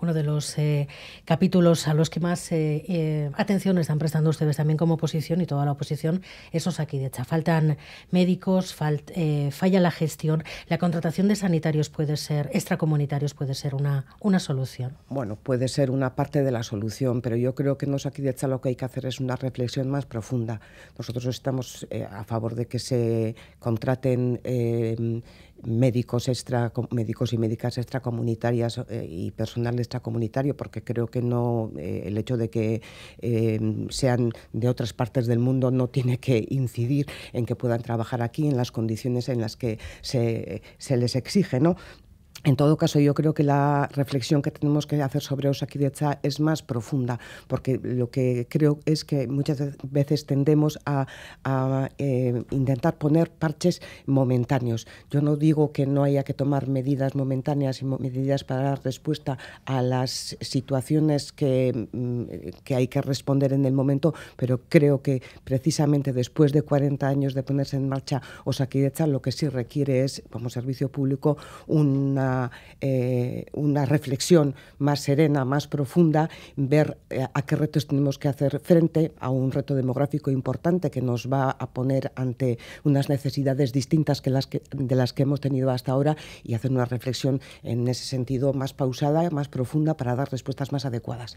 uno de los eh, capítulos a los que más eh, eh, atención están prestando ustedes también como oposición y toda la oposición, es aquí de Faltan médicos, falla la gestión, la contratación de sanitarios puede ser, extracomunitarios puede ser una, una solución. Bueno, puede ser una parte de la solución, pero yo creo que en Osakidecha lo que hay que hacer es una reflexión más profunda. Nosotros estamos a favor de que se contraten médicos, extra, médicos y médicas extracomunitarias eh, y personal extracomunitario, porque creo que no eh, el hecho de que eh, sean de otras partes del mundo no tiene que incidir en que puedan trabajar aquí en las condiciones en las que se, se les exige, ¿no? En todo caso, yo creo que la reflexión que tenemos que hacer sobre Osaquidecha es más profunda, porque lo que creo es que muchas veces tendemos a, eh, intentar poner parches momentáneos. Yo no digo que no haya que tomar medidas momentáneas y medidas para dar respuesta a las situaciones que, mm, que hay que responder en el momento, pero creo que precisamente después de 40 años de ponerse en marcha Osaquidecha, lo que sí requiere es, como servicio público, una eh, una, reflexión más serena, más profunda, ver eh, a qué retos tenemos que hacer frente a un reto demográfico importante que nos va a poner ante unas necesidades distintas que las que, de las que hemos tenido hasta ahora y hacer una reflexión en ese sentido más pausada, más profunda para dar respuestas más adecuadas.